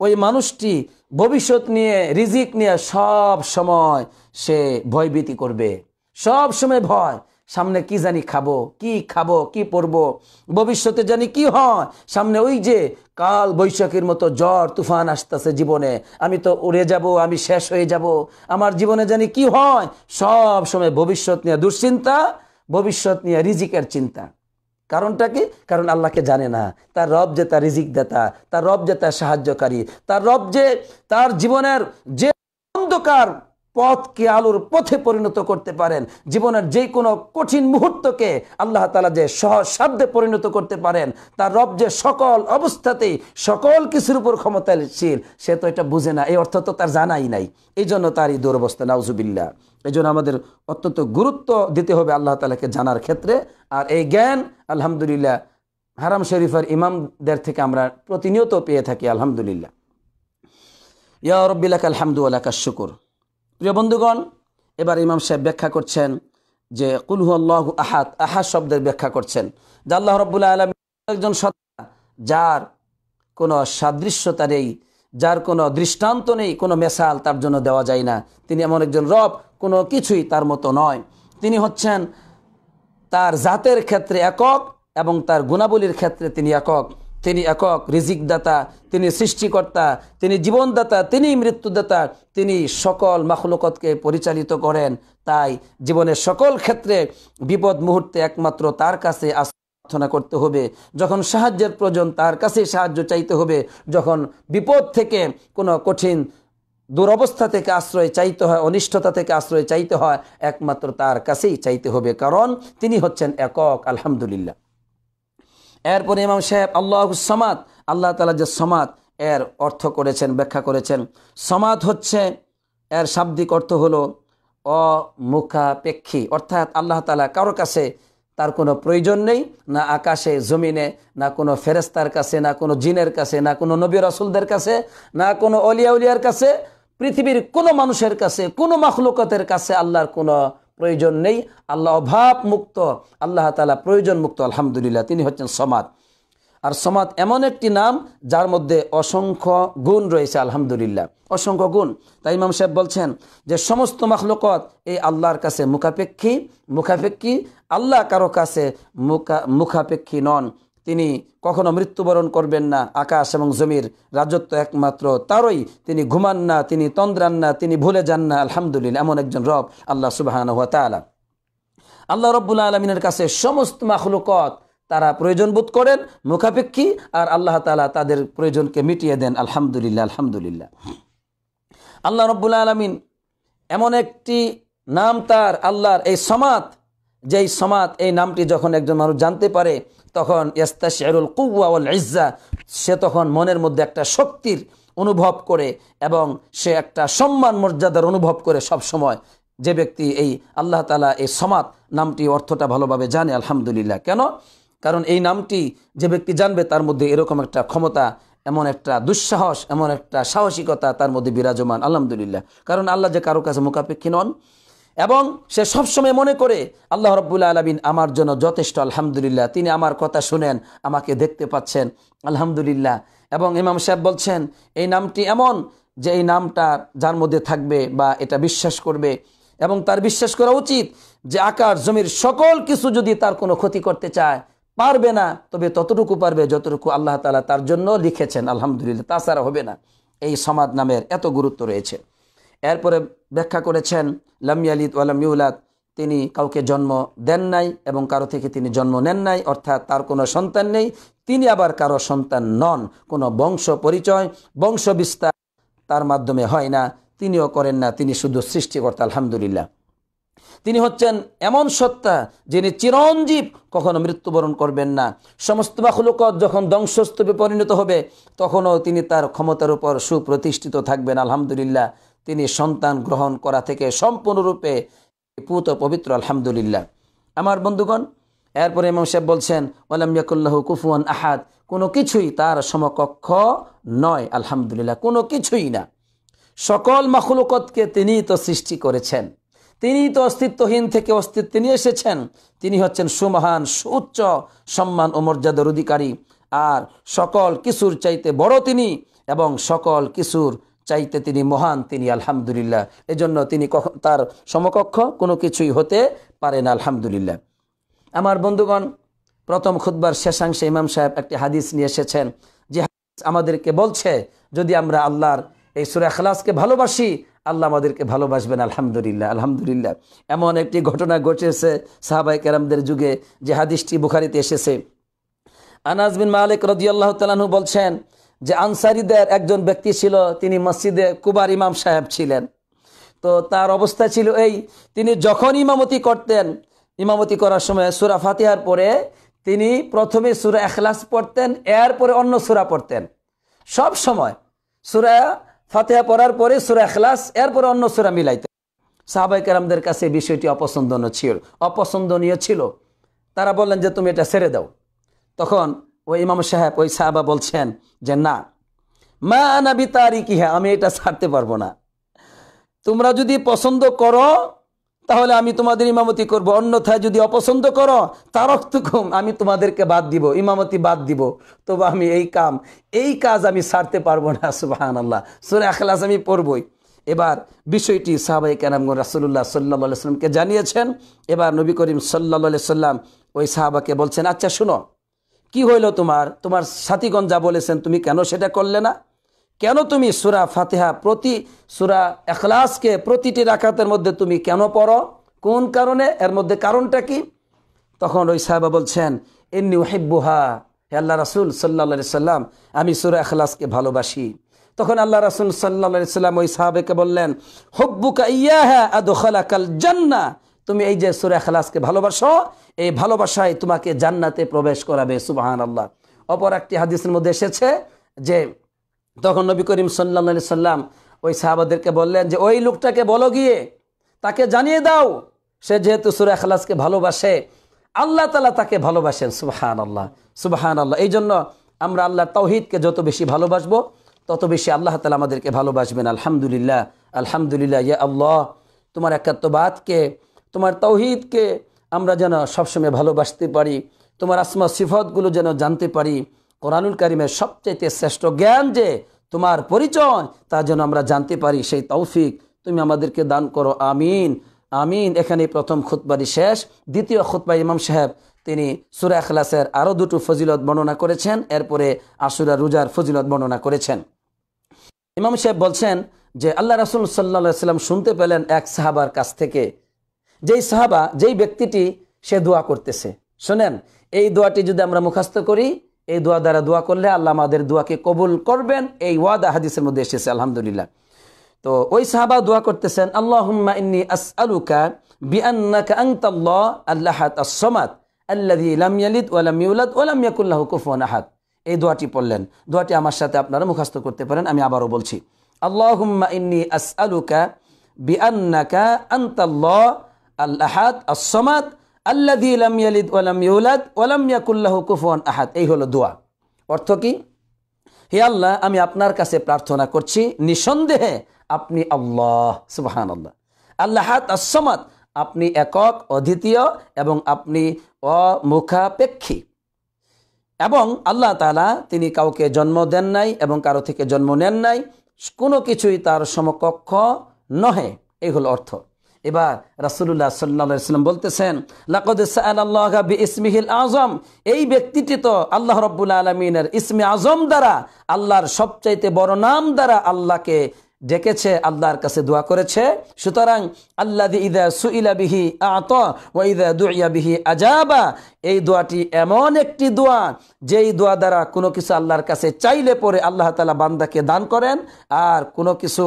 Speaker 1: ওই মানুষটি ভবিষ্যৎ নিয়ে রিজিক নিয়ে সব সময় সে ভয়ভীতি করবে সব সময় ভয় সামনে কি জানি খাবো কি খাবো কি পরব ভবিষ্যতে জানি কি হয় সামনে ওই যে কাল বৈশাখীর মতো জ্বর তুফান আসতেছে জীবনে আমি তো উড়ে যাব আমি শেষ হয়ে যাব আমার জীবনে জানি কি হয় সব সময় ভবিষ্যৎ নিয়ে দুশ্চিন্তা ভবিষ্যৎ নিয়ে রিজিকের চিন্তা কারণটা কি কারণ আল্লাহকে জানে না তার রব যে তার রিজিক দাতা তার রব যে তার সাহায্যকারী তার রব যে তার জীবনের যে অন্ধকার পথকে আলোর পথে পরিণত করতে পারেন জীবনের যে কোনো কঠিন মুহূর্তকে আল্লাহ তালা যে সহজ সাধ্যে পরিণত করতে পারেন তার রব যে সকল অবস্থাতেই সকল কিছুর উপর ক্ষমতাশীল সে তো এটা বুঝে না এই অর্থ তো তার জানাই নাই এই জন্য তার এই দুরবস্থা নাউজুবিল্লা এই জন্য আমাদের অত্যন্ত গুরুত্ব দিতে হবে আল্লাহ তালাকে জানার ক্ষেত্রে আর এই জ্ঞান আলহামদুলিল্লাহ হারাম শরীফের ইমামদের থেকে আমরা প্রতিনিয়ত পেয়ে থাকি আলহামদুলিল্লাহ ইয়া রব্বিলাক আলহামদুল্লাহ শুকুর প্রিয় বন্ধুগণ এবার ইমাম সাহেব ব্যাখ্যা করছেন যে কুলহু আল্লাহ আহাত আহাত শব্দের ব্যাখ্যা করছেন যা আল্লাহ রব্বুল্লাহ আলম একজন সত্তা যার কোনো সাদৃশ্যতা নেই যার কোনো দৃষ্টান্ত নেই কোনো মেসাল তার জন্য দেওয়া যায় না তিনি এমন একজন রব কোনো কিছুই তার মতো নয় তিনি হচ্ছেন তার জাতের ক্ষেত্রে একক এবং তার গুণাবলীর ক্ষেত্রে তিনি একক তিনি একক রিজিকদাতা তিনি সৃষ্টিকর্তা তিনি জীবনদাতা তিনি মৃত্যুদাতা তিনি সকল মাখলুকতকে পরিচালিত করেন তাই জীবনের সকল ক্ষেত্রে বিপদ মুহূর্তে একমাত্র তার কাছে আস প্রার্থনা করতে হবে যখন সাহায্যের প্রয়োজন তার কাছে সাহায্য চাইতে হবে যখন বিপদ থেকে কোনো কঠিন দুরবস্থা থেকে আশ্রয় চাইতে হয় অনিষ্টতা থেকে আশ্রয় চাইতে হয় একমাত্র তার কাছেই চাইতে হবে কারণ তিনি হচ্ছেন একক আলহামদুলিল্লাহ এরপরে ইমাম সাহেব আল্লাহ সমাত আল্লাহ তালা যে সমাত এর অর্থ করেছেন ব্যাখ্যা করেছেন সমাত হচ্ছে এর শাব্দিক অর্থ হলো অমুখাপেক্ষী অর্থাৎ আল্লাহ তালা কারোর কাছে তার কোনো প্রয়োজন নেই না আকাশে জমিনে না কোনো ফেরেস্তার কাছে না কোনো জিনের কাছে না কোনো নবী রাসুলদের কাছে না কোনো অলিয়া উলিয়ার কাছে পৃথিবীর কোনো মানুষের কাছে কোনো মখলুকতের কাছে আল্লাহর কোনো প্রয়োজন নেই আল্লাহ অভাব মুক্ত আল্লাহ তালা প্রয়োজন মুক্ত আলহামদুলিল্লাহ তিনি হচ্ছেন সমাদ আর সমাদ এমন একটি নাম যার মধ্যে অসংখ্য গুণ রয়েছে আলহামদুলিল্লাহ অসংখ্য গুণ তাই ইমাম সাহেব বলছেন যে সমস্ত মখলুকত এই আল্লাহর কাছে মুখাপেক্ষী মুখাপেক্ষী আল্লাহ কারো কাছে মুখা মুখাপেক্ষী নন তিনি কখনো মৃত্যুবরণ করবেন না আকাশ এবং জমির রাজত্ব একমাত্র তারই তিনি ঘুমান না তিনি তন্দ্রান না তিনি ভুলে যান না আলহামদুলিল্লাহ এমন একজন রব আল্লাহ সুবাহান হাত আল্লাহ রব্বুল্লা আলমিনের কাছে সমস্ত মাখলুকত তারা প্রয়োজন বোধ করেন মুখাপেক্ষী আর আল্লাহ তালা তাদের প্রয়োজনকে মিটিয়ে দেন আলহামদুলিল্লাহ আলহামদুলিল্লাহ আল্লাহ রব্বুল্লা আলমিন এমন একটি নাম তার আল্লাহর এই সমাত যেই সমাত এই নামটি যখন একজন মানুষ জানতে পারে তখন ইয়াস্তা শেরুল কুয়াউল ইজ্জা সে তখন মনের মধ্যে একটা শক্তির অনুভব করে এবং সে একটা সম্মান মর্যাদার অনুভব করে সব সময় যে ব্যক্তি এই আল্লাহ তালা এই সমাত নামটি অর্থটা ভালোভাবে জানে আলহামদুলিল্লাহ কেন কারণ এই নামটি যে ব্যক্তি জানবে তার মধ্যে এরকম একটা ক্ষমতা এমন একটা দুঃসাহস এমন একটা সাহসিকতা তার মধ্যে বিরাজমান আলহামদুলিল্লাহ কারণ আল্লাহ যে কারো কাছে মুখাপেক্ষী নন এবং সে সবসময় মনে করে আল্লাহ রব্বুল আলমিন আমার জন্য যথেষ্ট আলহামদুলিল্লাহ তিনি আমার কথা শুনেন আমাকে দেখতে পাচ্ছেন আলহামদুলিল্লাহ এবং ইমাম সাহেব বলছেন এই নামটি এমন যে এই নামটা যার মধ্যে থাকবে বা এটা বিশ্বাস করবে এবং তার বিশ্বাস করা উচিত যে আকার জমির সকল কিছু যদি তার কোনো ক্ষতি করতে চায় পারবে না তবে ততটুকু পারবে যতটুকু আল্লাহ তালা তার জন্য লিখেছেন আলহামদুলিল্লাহ তাছাড়া হবে না এই সমাজ নামের এত গুরুত্ব রয়েছে এরপরে ব্যাখ্যা করেছেন লামিয়ালিদ ওয়ালাম ইউলাদ তিনি কাউকে জন্ম দেন নাই এবং কারো থেকে তিনি জন্ম নেন নাই অর্থাৎ তার কোনো সন্তান নেই তিনি আবার কারো সন্তান নন কোনো বংশ পরিচয় বংশ বিস্তার তার মাধ্যমে হয় না তিনিও করেন না তিনি শুধু সৃষ্টিকর্তা আলহামদুলিল্লাহ তিনি হচ্ছেন এমন সত্তা যিনি চিরঞ্জীব কখনো মৃত্যুবরণ করবেন না সমস্ত মাখলুকত যখন ধ্বংসস্তূপে পরিণত হবে তখনও তিনি তার ক্ষমতার উপর সুপ্রতিষ্ঠিত থাকবেন আলহামদুলিল্লাহ তিনি সন্তান গ্রহণ করা থেকে সম্পূর্ণরূপে পুত পবিত্র আলহামদুলিল্লাহ আমার বন্ধুগণ এরপরে ইমাম সাহেব বলছেন ওয়ালাম কুফুয়ান আহাদ কোনো কিছুই তার সমকক্ষ নয় আলহামদুলিল্লাহ কোনো কিছুই না সকল মখলুকতকে তিনি তো সৃষ্টি করেছেন তিনি তো অস্তিত্বহীন থেকে অস্তিত্ব নিয়ে এসেছেন তিনি হচ্ছেন সুমহান সুউচ্চ সম্মান ও মর্যাদার অধিকারী আর সকল কিছুর চাইতে বড় তিনি এবং সকল কিছুর চাইতে তিনি মহান তিনি আলহামদুলিল্লাহ এজন্য তিনি তার সমকক্ষ কোনো কিছুই হতে পারেন আলহামদুলিল্লাহ আমার বন্ধুগণ প্রথম খুদ্বার শেষাংশে ইমাম সাহেব একটি হাদিস নিয়ে এসেছেন যে হাদিস আমাদেরকে বলছে যদি আমরা আল্লাহর এই সুরা খালাসকে ভালোবাসি আল্লাহ আমাদেরকে ভালোবাসবেন আলহামদুলিল্লাহ আলহামদুলিল্লাহ এমন একটি ঘটনা ঘটেছে সাহাবাই কেরামদের যুগে যে হাদিসটি বুখারিতে এসেছে আনাজ বিন মালিক রদিয়াল্লাহ তালাহু বলছেন যে আনসারিদের একজন ব্যক্তি ছিল তিনি মসজিদে কুবার ইমাম সাহেব ছিলেন তো তার অবস্থা ছিল এই তিনি যখন ইমামতি করতেন ইমামতি করার সময় সুরা ফাতিহার পরে তিনি প্রথমে সুরা এখলাস পড়তেন এরপরে অন্য সুরা পড়তেন সব সময় সুরা ফাতেহা পড়ার পরে সুরা এখলাস এরপরে অন্য সুরা মিলাইতেন সাহাবাই কেরামদের কাছে বিষয়টি অপছন্দনীয় ছিল অপছন্দনীয় ছিল তারা বললেন যে তুমি এটা ছেড়ে দাও তখন ওই ইমাম সাহেব ওই সাহাবা বলছেন যে না মা নাবি তারি কি হ্যাঁ আমি এটা ছাড়তে পারবো না তোমরা যদি পছন্দ করো তাহলে আমি তোমাদের ইমামতি করব অন্যথায় যদি অপছন্দ করো তারকতুকুম আমি তোমাদেরকে বাদ দিব ইমামতি বাদ দিব তবু আমি এই কাম এই কাজ আমি ছাড়তে পারবো না সুবাহান আল্লাহ সুরে আখলাস আমি পড়বই এবার বিষয়টি সাহাবাই কেনামগুন রাসুল্লাহ সাল্লা সাল্লামকে জানিয়েছেন এবার নবী করিম সাল্লা সাল্লাম ওই সাহাবাকে বলছেন আচ্ছা শুনো কি হইল তোমার তোমার সাথীগণ যা বলেছেন তুমি কেন সেটা করলে না কেন তুমি সুরা ফাতেহা প্রতি সুরা এখলাসকে প্রতিটি রাখাতের মধ্যে তুমি কেন পড়ো কোন কারণে এর মধ্যে কারণটা কি তখন ওই সাহেবা বলছেন এমনি হেব্বুহা হে আল্লাহ রাসুল সাল্লা সাল্লাম আমি সুরা এখলাসকে ভালোবাসি তখন আল্লাহ রাসুল সাল্লা সাল্লাম ওই সাহাবেকে বললেন হব্বুকা ইয়া হ্যা আদোখালা কাল জান্না তুমি এই যে সুরে খালাসকে ভালোবাসো এই ভালোবাসায় তোমাকে জান্নাতে প্রবেশ করাবে সুবাহান আল্লাহ অপর একটি হাদিসের মধ্যে এসেছে যে তখন নবী করিম সাল্লা সাল্লাম ওই সাহাবাদেরকে বললেন যে ওই লোকটাকে বলো গিয়ে তাকে জানিয়ে দাও সে যেহেতু সুরা খালাসকে ভালোবাসে আল্লাহ তালা তাকে ভালোবাসেন সুবাহান আল্লাহ সুবাহান আল্লাহ এই জন্য আমরা আল্লাহ তৌহিদকে যত বেশি ভালোবাসবো তত বেশি আল্লাহ তালা আমাদেরকে ভালোবাসবেন আলহামদুলিল্লাহ আলহামদুলিল্লাহ ইয়া আল্লাহ তোমার একাত্মবাদকে তোমার তৌহিদকে আমরা যেন সবসময় ভালোবাসতে পারি তোমার আসমা সিফতগুলো যেন জানতে পারি কোরআনুল কারিমের সবচাইতে শ্রেষ্ঠ জ্ঞান যে তোমার পরিচয় তা যেন আমরা জানতে পারি সেই তৌফিক তুমি আমাদেরকে দান করো আমিন আমিন এখানে প্রথম খুতবারি শেষ দ্বিতীয় খুতবা ইমাম সাহেব তিনি সুরা এখলাসের আরও দুটো ফজিলত বর্ণনা করেছেন এরপরে আসুরা রোজার ফজিলত বর্ণনা করেছেন ইমাম সাহেব বলছেন যে আল্লাহ রাসুল সাল্লা সাল্লাম শুনতে পেলেন এক সাহাবার কাছ থেকে যেই সাহাবা যেই ব্যক্তিটি সে দোয়া করতেছে শোনেন এই দোয়াটি যদি আমরা মুখাস্ত করি এই দোয়া দ্বারা দোয়া করলে আল্লাহ আমাদের দোয়াকে কবুল করবেন এই ওয়াদা হাদিসের মধ্যে এসেছে আলহামদুলিল্লাহ তো ওই সাহাবা দোয়া করতেছেন আল্লাহ ইন্নি এই দোয়াটি পড়লেন দোয়াটি আমার সাথে আপনারা মুখাস্ত করতে পারেন আমি আবারও বলছি আল্লাহ ইন্নি আসআলুকা বিআন্নাকা আনতাল্লাহ আল্লাহাদ আসমাদ আল্লাদি ইলাম ইয়ালিদ ওয়ালাম ইউলাদ ওলাম ইয়াকুল্লাহ কুফন আহাদ এই হলো দোয়া অর্থ কি হে আল্লাহ আমি আপনার কাছে প্রার্থনা করছি নিঃসন্দেহে আপনি আল্লাহ সুবাহান আল্লাহ আল্লাহাত আসমাদ আপনি একক অদ্বিতীয় এবং আপনি অমুখাপেক্ষী এবং আল্লাহ তালা তিনি কাউকে জন্ম দেন নাই এবং কারো থেকে জন্ম নেন নাই কোনো কিছুই তার সমকক্ষ নহে এই হলো অর্থ এবার রাসুল্লাহ সাল্লাম বলতেছেন আজম এই ব্যক্তিটি তো আল্লাহ রব্বুল আলমিনের ইসমি আজম দ্বারা আল্লাহর সবচাইতে বড় নাম দ্বারা আল্লাহকে ডেকেছে আল্লাহর কাছে দোয়া করেছে সুতরাং আল্লাহ ইদা সুইলা বিহি আত ও ইদা দুইয়া বিহি আজাবা এই দোয়াটি এমন একটি দোয়া যেই দোয়া দ্বারা কোনো কিছু আল্লাহর কাছে চাইলে পরে আল্লাহ তালা বান্দাকে দান করেন আর কোনো কিছু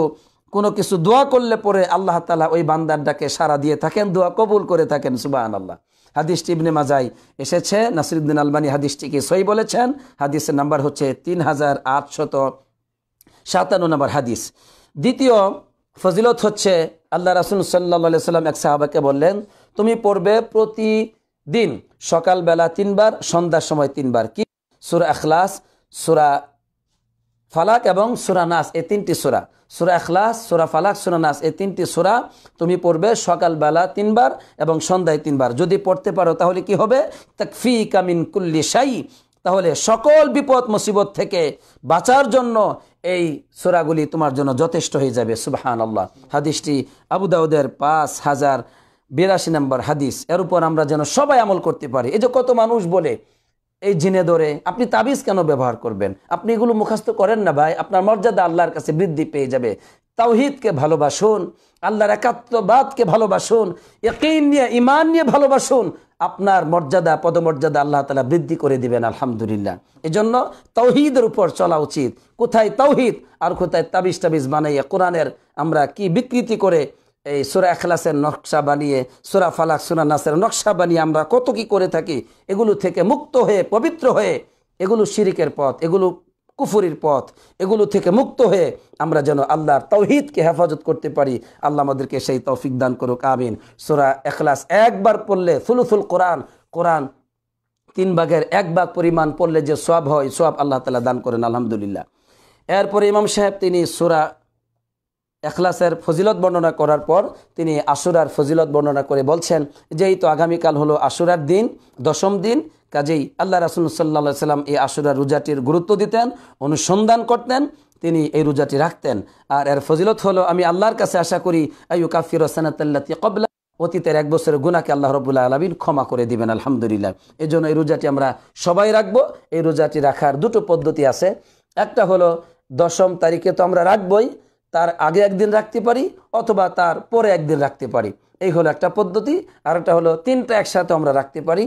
Speaker 1: কোনো কিছু দোয়া করলে পরে আল্লাহ তালা ওই বান্দার ডাকে সারা দিয়ে থাকেন দোয়া কবুল করে থাকেন সুবাহান আল্লাহ হাদিসটি ইবনে মাজাই এসেছে নাসিরুদ্দিন আলবানী হাদিসটিকে সই বলেছেন হাদিসের নাম্বার হচ্ছে তিন হাজার আটশত সাতান্ন নম্বর হাদিস দ্বিতীয় ফজিলত হচ্ছে আল্লাহ রাসুল সাল্লা সাল্লাম এক সাহাবাকে বললেন তুমি পড়বে প্রতিদিন সকালবেলা তিনবার সন্ধ্যার সময় তিনবার কি সুরা আখলাস সুরা ফালাক এবং সুরা নাস এই তিনটি সুরা সুরা এখলাস সুরা ফালাক সুরা নাস এই তিনটি সুরা তুমি পড়বে সকালবেলা তিনবার এবং সন্ধ্যায় তিনবার যদি পড়তে পারো তাহলে কি হবে তাকফি কামিন কুল্লি সাই তাহলে সকল বিপদ মুসিবত থেকে বাঁচার জন্য এই সুরাগুলি তোমার জন্য যথেষ্ট হয়ে যাবে সুবাহান আল্লাহ হাদিসটি আবুদাউদের পাঁচ হাজার বিরাশি নম্বর হাদিস এর উপর আমরা যেন সবাই আমল করতে পারি এই যে কত মানুষ বলে এই জিনে ধরে আপনি তাবিজ কেন ব্যবহার করবেন আপনি এগুলো মুখাস্ত করেন না ভাই আপনার মর্যাদা আল্লাহর কাছে বৃদ্ধি পেয়ে যাবে তাওহিদকে ভালোবাসুন আল্লাহর একাত্মবাদকে ভালোবাসুন একেইন নিয়ে ইমান নিয়ে ভালোবাসুন আপনার মর্যাদা পদমর্যাদা আল্লাহ তালা বৃদ্ধি করে দিবেন আলহামদুলিল্লাহ এই জন্য তৌহিদের উপর চলা উচিত কোথায় তৌহিদ আর কোথায় তাবিজ টাবিজ বানাইয়া কোরআনের আমরা কি বিকৃতি করে এই সুরা এখলাসের নকশা বানিয়ে সুরা ফালাক সুরা নাসের নকশা বানিয়ে আমরা কত কি করে থাকি এগুলো থেকে মুক্ত হয়ে পবিত্র হয়ে এগুলো শিরিকের পথ এগুলো কুফুরির পথ এগুলো থেকে মুক্ত হয়ে আমরা যেন আল্লাহর তৌহিদকে হেফাজত করতে পারি আল্লাহ আমাদেরকে সেই তৌফিক দান করুক আমিন সুরা এখলাস একবার পড়লে ফুলুফুল কোরআন কোরআন তিন ভাগের এক ভাগ পরিমাণ পড়লে যে সব হয় সব আল্লাহ তালা দান করেন আলহামদুলিল্লাহ এরপরে ইমাম সাহেব তিনি সুরা এখলাসের ফজিলত বর্ণনা করার পর তিনি আশুরার ফজিলত বর্ণনা করে বলছেন এই তো আগামীকাল হলো আশুরার দিন দশম দিন কাজেই আল্লাহ রাসুল সাল্লা সাল্লাম এই আশুরার রোজাটির গুরুত্ব দিতেন অনুসন্ধান করতেন তিনি এই রোজাটি রাখতেন আর এর ফজিলত হলো আমি আল্লাহর কাছে আশা করি আয়ু কাফির সানাতাল্লাতি কবলা অতীতের এক বছরের গুণাকে আল্লাহ রবুল্লাহ আলমিন ক্ষমা করে দিবেন আলহামদুলিল্লাহ এই জন্য এই রোজাটি আমরা সবাই রাখবো এই রোজাটি রাখার দুটো পদ্ধতি আছে একটা হলো দশম তারিখে তো আমরা রাখবই তার আগে একদিন রাখতে পারি অথবা তার পরে একদিন রাখতে পারি এই হলো একটা পদ্ধতি আর একটা হলো তিনটা একসাথে আমরা রাখতে পারি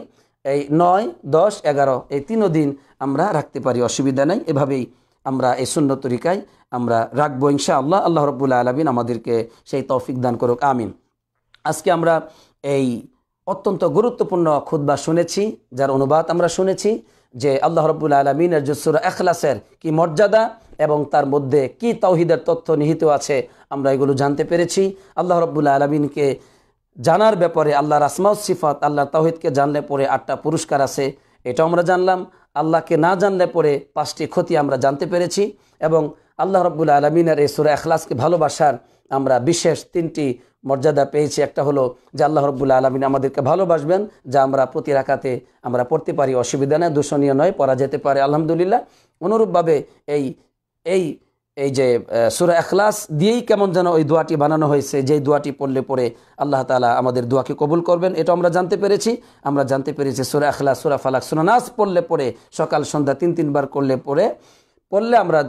Speaker 1: এই নয় দশ এগারো এই তিনও দিন আমরা রাখতে পারি অসুবিধা নেই এভাবেই আমরা এই শূন্য তরিকায় আমরা রাখবো ইনশা আল্লাহ আল্লাহ রবুল্লা আলমিন আমাদেরকে সেই তৌফিক দান করুক আমিন আজকে আমরা এই অত্যন্ত গুরুত্বপূর্ণ খুদ্া শুনেছি যার অনুবাদ আমরা শুনেছি যে আল্লাহ রবুল্লা আলমিনের জসুর এখলাসের কি মর্যাদা এবং তার মধ্যে কি তৌহিদের তথ্য নিহিত আছে আমরা এগুলো জানতে পেরেছি আল্লাহ রব্বুল আলমিনকে জানার ব্যাপারে আল্লাহর আসমাউ সিফাত আল্লাহ তাহিদকে জানলে পরে আটটা পুরস্কার আছে এটাও আমরা জানলাম আল্লাহকে না জানলে পরে পাঁচটি ক্ষতি আমরা জানতে পেরেছি এবং আল্লাহ রব্বুল আলমিনের এই সুরা এখলাসকে ভালোবাসার আমরা বিশেষ তিনটি মর্যাদা পেয়েছি একটা হলো যে আল্লাহ রব্বুল আলমিন আমাদেরকে ভালোবাসবেন যা আমরা প্রতি রাখাতে আমরা পড়তে পারি অসুবিধা নেই দূষণীয় নয় পরা যেতে পারে আলহামদুলিল্লাহ অনুরূপভাবে এই এই এই যে সুরা এখলাস দিয়েই কেমন যেন ওই দোয়াটি বানানো হয়েছে যেই দোয়াটি পড়লে পরে আল্লাহ তালা আমাদের দোয়াকে কবুল করবেন এটা আমরা জানতে পেরেছি আমরা জানতে পেরেছি সুরা এখলাস সুরা ফালাক সুরা নাস পড়লে পরে সকাল সন্ধ্যা তিন তিনবার করলে পরে পড়লে আমরা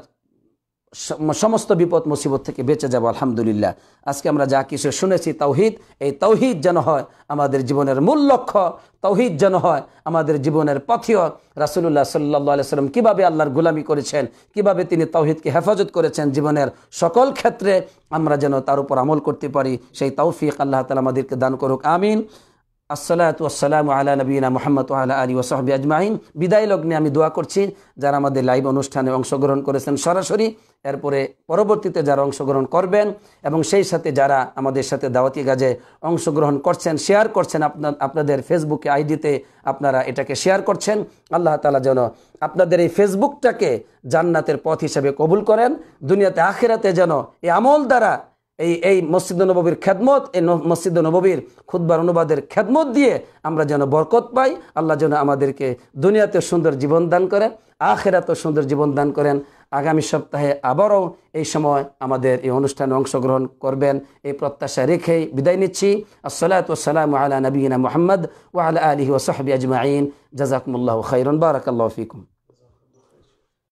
Speaker 1: সমস্ত বিপদ মুসিবত থেকে বেঁচে যাবো আলহামদুলিল্লাহ আজকে আমরা যা কিছু শুনেছি তৌহিদ এই তৌহিদ যেন হয় আমাদের জীবনের মূল লক্ষ্য তৌহিদ যেন হয় আমাদের জীবনের পথিও রাসুলুল্লাহ সাল্লা সাল্লাম কীভাবে আল্লাহর গুলামি করেছেন কিভাবে তিনি তৌহিদকে হেফাজত করেছেন জীবনের সকল ক্ষেত্রে আমরা যেন তার উপর আমল করতে পারি সেই তৌফিক আল্লাহ তালা আমাদেরকে দান করুক আমিন আসসালাত আসসালাম আলা নবীনা মোহাম্মদ আল্লাহ আলী ওসহাবি আজমাইন বিদায় লগ্নে আমি দোয়া করছি যারা আমাদের লাইভ অনুষ্ঠানে অংশগ্রহণ করেছেন সরাসরি এরপরে পরবর্তীতে যারা অংশগ্রহণ করবেন এবং সেই সাথে যারা আমাদের সাথে দাওয়াতি কাজে অংশগ্রহণ করছেন শেয়ার করছেন আপনার আপনাদের ফেসবুকে আইডিতে আপনারা এটাকে শেয়ার করছেন আল্লাহ তালা যেন আপনাদের এই ফেসবুকটাকে জান্নাতের পথ হিসেবে কবুল করেন দুনিয়াতে আখেরাতে যেন এই আমল দ্বারা এই এই মসজিদ নববীর খেদমত এই মসজিদ নববীর খুদ্বার অনুবাদের খেদমত দিয়ে আমরা যেন বরকত পাই আল্লাহ যেন আমাদেরকে দুনিয়াতে সুন্দর জীবন দান করেন আখেরাতেও সুন্দর জীবন দান করেন আগামী সপ্তাহে আবারও এই সময় আমাদের এই অনুষ্ঠানে অংশগ্রহণ করবেন এই প্রত্যাশা রেখেই বিদায় নিচ্ছি আসসালাত ওসালাম আলা নবীনা মোহাম্মদ ওয়াল আলী ওসহাবি আজমাইন জাজাকুমুল্লাহ খাইরন বারাকাল্লাহ ফিকুম